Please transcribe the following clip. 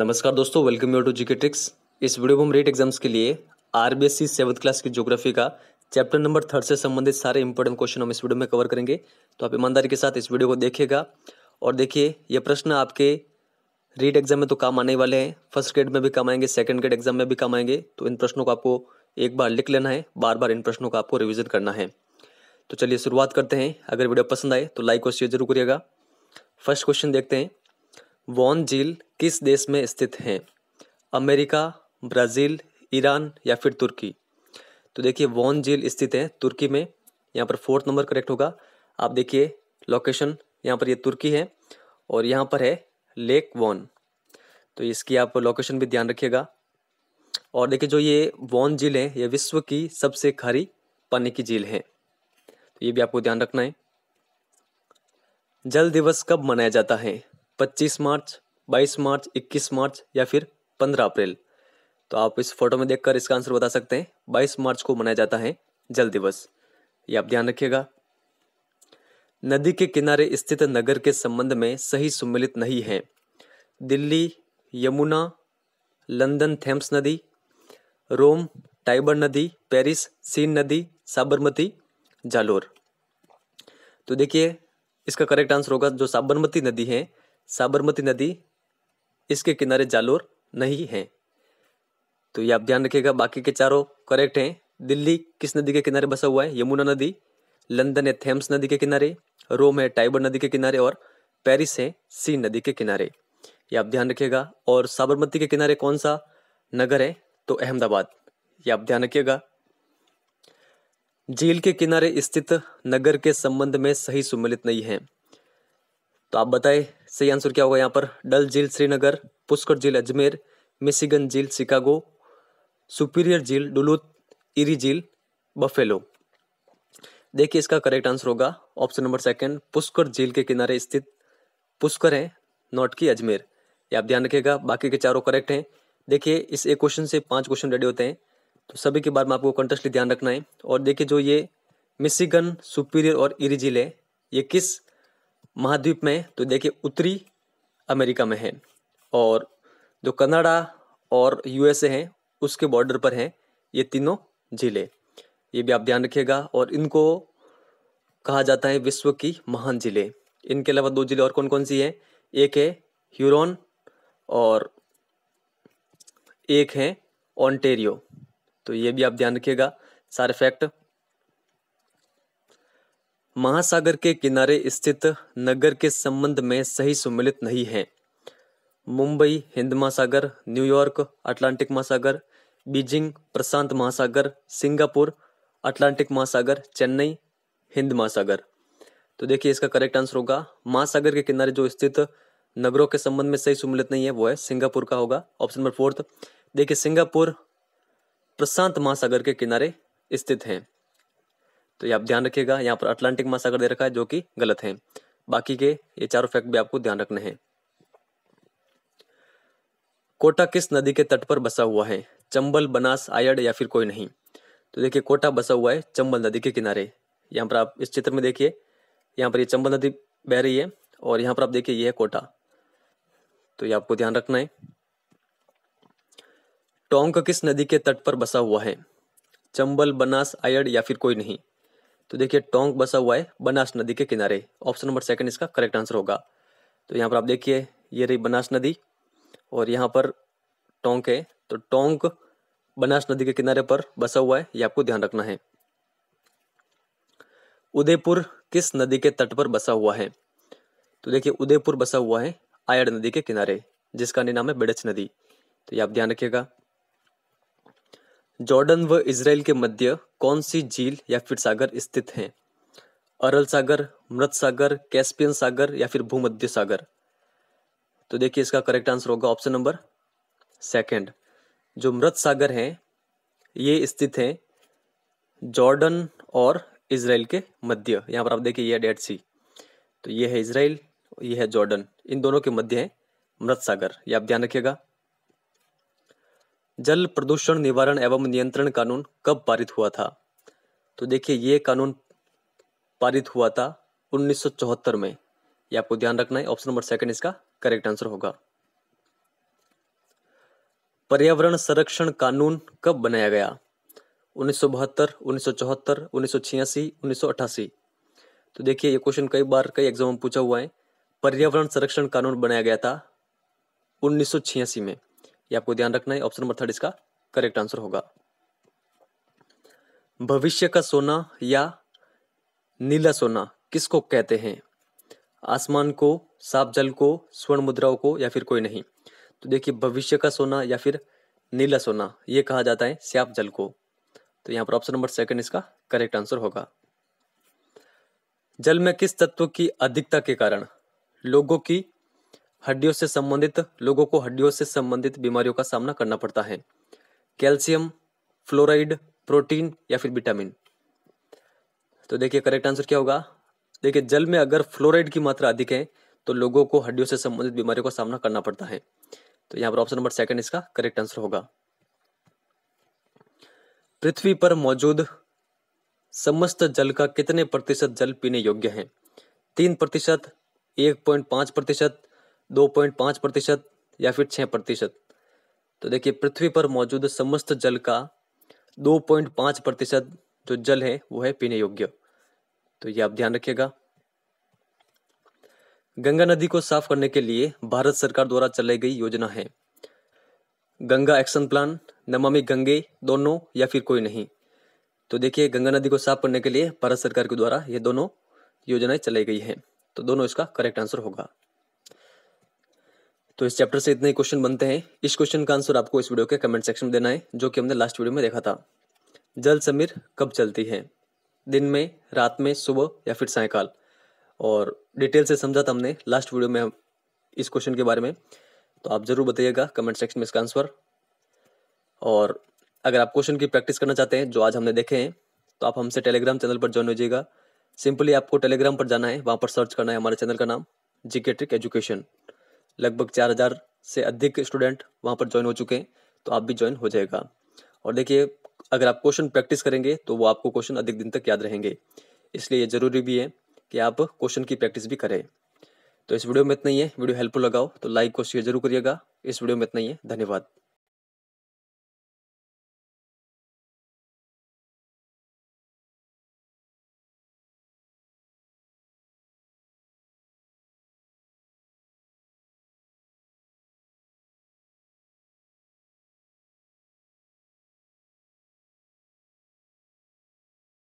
नमस्कार दोस्तों welcome you to GK tricks इस वीडियो में हम रेट एग्जाम्स के लिए R B S C seventh class की ज्योग्राफी का चैप्टर नंबर थर्ड से संबंधित सारे इंपॉर्टेंट क्वेश्चन हम इस वीडियो में कवर करेंगे तो आप ईमानदारी के साथ इस वीडियो को देखिएगा और देखिए ये प्रश्न आपके रीट एग्जाम में तो काम आने वाले हैं फर्स्ट ग्रेड में भी काम आएंगे सेकेंड ग्रेड एग्जाम में भी काम आएंगे तो इन प्रश्नों को आपको एक बार लिख लेना है बार बार इन प्रश्नों का आपको रिविजन करना है तो चलिए शुरुआत करते हैं अगर वीडियो पसंद आए तो लाइक और शेयर जरूर करिएगा फर्स्ट क्वेश्चन देखते हैं वॉन झील किस देश में स्थित हैं अमेरिका ब्राज़ील ईरान या फिर तुर्की तो देखिए वॉन झील स्थित है तुर्की में यहाँ पर फोर्थ नंबर करेक्ट होगा आप देखिए लोकेशन यहाँ पर ये यह तुर्की है और यहाँ पर है लेक वॉन तो इसकी आप लोकेशन भी ध्यान रखिएगा और देखिए जो ये वॉन झील है ये विश्व की सबसे खारी पानी की झील है तो ये भी आपको ध्यान रखना है जल दिवस कब मनाया जाता है 25 मार्च 22 मार्च 21 मार्च या फिर 15 अप्रैल तो आप इस फोटो में देखकर इसका आंसर बता सकते हैं 22 मार्च को मनाया जाता है जल दिवस ये आप ध्यान रखिएगा नदी के किनारे स्थित नगर के संबंध में सही सम्मिलित नहीं है दिल्ली यमुना लंदन थेम्स नदी रोम टाइबर नदी पेरिस सीन नदी साबरमती जालोर तो देखिए इसका करेक्ट आंसर होगा जो साबरमती नदी है साबरमती नदी इसके किनारे जालोर नहीं है तो ये आप ध्यान रखिएगा बाकी के चारों करेक्ट हैं दिल्ली किस नदी के किनारे बसा हुआ है यमुना नदी लंदन है थेम्स नदी के किनारे रोम है टाइबर नदी के किनारे और पेरिस है सी नदी के किनारे ये आप ध्यान रखिएगा और साबरमती के किनारे कौन सा नगर है तो अहमदाबाद ये आप ध्यान रखिएगा झील के किनारे स्थित नगर के संबंध में सही सुमिलित नहीं है तो आप बताएं सही आंसर क्या होगा यहाँ पर डल झील श्रीनगर पुष्कर झील अजमेर मिशिगन झील शिकागो सुपीरियर झील डुलूत इरी झील बफेलो देखिए इसका करेक्ट आंसर होगा ऑप्शन नंबर सेकंड पुष्कर झील के किनारे स्थित पुष्कर है नॉट की अजमेर ये आप ध्यान रखिएगा बाकी के चारों करेक्ट हैं देखिए इस एक क्वेश्चन से पांच क्वेश्चन रेडी होते हैं तो सभी के बारे में आपको कंटेस्टली ध्यान रखना है और देखिए जो ये मिशिगन सुपीरियर और इरी झील है ये किस महाद्वीप में तो देखिए उत्तरी अमेरिका में है और जो कनाडा और यूएसए हैं उसके बॉर्डर पर हैं ये तीनों ज़िले ये भी आप ध्यान रखिएगा और इनको कहा जाता है विश्व की महान ज़िले इनके अलावा दो ज़िले और कौन कौन सी हैं एक है ह्यूरोन और एक है ऑन्टेरियो तो ये भी आप ध्यान रखिएगा सारे फैक्ट महासागर के किनारे स्थित नगर के संबंध में सही सम्मिलित नहीं है मुंबई हिंद महासागर न्यूयॉर्क अटलांटिक महासागर बीजिंग प्रशांत महासागर सिंगापुर अटलांटिक महासागर चेन्नई हिंद महासागर तो देखिए इसका करेक्ट आंसर होगा महासागर के किनारे जो स्थित नगरों के संबंध में सही सम्मिलित नहीं है वो है सिंगापुर का होगा ऑप्शन नंबर फोर्थ देखिए सिंगापुर प्रशांत महासागर के किनारे स्थित हैं तो ये आप ध्यान रखिएगा यहाँ पर अटलांटिक महासागर दे रखा है जो कि गलत है बाकी के ये चारों फैक्ट भी आपको ध्यान रखने हैं कोटा किस नदी के तट पर बसा हुआ है चंबल बनास आयड या फिर कोई नहीं तो देखिए कोटा बसा हुआ है चंबल नदी के किनारे यहाँ पर आप इस चित्र में देखिए यहाँ पर ये चंबल नदी बह रही है और यहाँ पर आप देखिए ये है कोटा तो ये आपको ध्यान रखना है टोंक किस नदी के तट पर बसा हुआ है चंबल बनास आयड या फिर कोई नहीं तो देखिए टोंक बसा हुआ है बनास नदी के किनारे ऑप्शन नंबर सेकंड इसका करेक्ट आंसर होगा तो यहाँ पर आप देखिए ये रही बनास नदी और यहाँ पर टोंक है तो टोंक बनास नदी के किनारे पर बसा हुआ है ये आपको ध्यान रखना है उदयपुर किस नदी के तट पर बसा हुआ है तो देखिए उदयपुर बसा हुआ है आयड़ नदी के किनारे जिसका नाम है बेड़च नदी तो ये आप ध्यान रखिएगा जॉर्डन व इसराइल के मध्य कौन सी झील या फिर सागर स्थित हैं अरल सागर मृत सागर कैस्पियन सागर या फिर भूमध्य सागर तो देखिए इसका करेक्ट आंसर होगा ऑप्शन नंबर सेकंड जो मृत सागर हैं ये स्थित हैं जॉर्डन और इसराइल के मध्य यहाँ पर आप देखिए ये डेड सी तो ये है इसराइल ये है जॉर्डन इन दोनों के मध्य है मृत सागर ये आप ध्यान रखिएगा जल प्रदूषण निवारण एवं नियंत्रण कानून कब पारित हुआ था तो देखिए ये कानून पारित हुआ था 1974 में ये आपको ध्यान रखना है ऑप्शन नंबर सेकंड इसका करेक्ट आंसर होगा पर्यावरण संरक्षण कानून कब बनाया गया उन्नीस सौ बहत्तर उन्नीस सौ चौहत्तर उन्नीस सौ छियासी उन्नीस सौ अट्ठासी तो देखिए ये क्वेश्चन कई बार कई एग्जाम में पूछा हुआ है पर्यावरण संरक्षण कानून बनाया गया था उन्नीस सौ छियासी में ये आपको ध्यान रखना है ऑप्शन नंबर थर्ड इसका करेक्ट आंसर होगा भविष्य का सोना या नीला सोना किसको कहते हैं आसमान को साफ जल को स्वर्ण मुद्राओं को या फिर कोई नहीं तो देखिए भविष्य का सोना या फिर नीला सोना ये कहा जाता है स्याप जल को तो यहां पर ऑप्शन नंबर सेकंड इसका करेक्ट आंसर होगा जल में किस तत्व की अधिकता के कारण लोगों की हड्डियों से संबंधित लोगों को हड्डियों से संबंधित बीमारियों का सामना करना पड़ता है कैल्शियम फ्लोराइड प्रोटीन या फिर विटामिन तो देखिए करेक्ट आंसर क्या होगा देखिए जल में अगर फ्लोराइड की मात्रा अधिक है तो लोगों को हड्डियों से संबंधित बीमारियों का सामना करना पड़ता है तो यहाँ पर ऑप्शन नंबर सेकंड इसका करेक्ट आंसर होगा पृथ्वी पर मौजूद समस्त जल का कितने प्रतिशत जल पीने योग्य है तीन प्रतिशत एक पॉइंट पांच प्रतिशत दो पॉइंट पाँच प्रतिशत या फिर छः प्रतिशत तो देखिए पृथ्वी पर मौजूद समस्त जल का दो पॉइंट पाँच प्रतिशत जो जल है वो है पीने योग्य तो ये आप ध्यान रखिएगा गंगा नदी को साफ करने के लिए भारत सरकार द्वारा चलाई गई योजना है गंगा एक्शन प्लान नमामि गंगे दोनों या फिर कोई नहीं तो देखिए गंगा नदी को साफ करने के लिए भारत सरकार के द्वारा ये दोनों योजनाएं चलाई गई हैं तो दोनों इसका करेक्ट आंसर होगा तो इस चैप्टर से इतने क्वेश्चन बनते हैं इस क्वेश्चन का आंसर आपको इस वीडियो के कमेंट सेक्शन में देना है जो कि हमने लास्ट वीडियो में देखा था जल समीर कब चलती है दिन में रात में सुबह या फिर सायकाल और डिटेल से समझा था हमने लास्ट वीडियो में इस क्वेश्चन के बारे में तो आप ज़रूर बताइएगा कमेंट सेक्शन में इसका आंसर और अगर आप क्वेश्चन की प्रैक्टिस करना चाहते हैं जो आज हमने देखे हैं तो आप हमसे टेलीग्राम चैनल पर ज्वाइन हो जाइएगा सिंपली आपको टेलीग्राम पर जाना है वहाँ पर सर्च करना है हमारे चैनल का नाम जी के ट्रिक एजुकेशन लगभग चार हज़ार से अधिक स्टूडेंट वहाँ पर ज्वाइन हो चुके हैं तो आप भी ज्वाइन हो जाएगा और देखिए अगर आप क्वेश्चन प्रैक्टिस करेंगे तो वो आपको क्वेश्चन अधिक दिन तक याद रहेंगे इसलिए ये ज़रूरी भी है कि आप क्वेश्चन की प्रैक्टिस भी करें तो इस वीडियो में इतना ही है वीडियो हेल्पफुल लगाओ तो लाइक और शेयर जरूर करिएगा इस वीडियो में इतना ही है धन्यवाद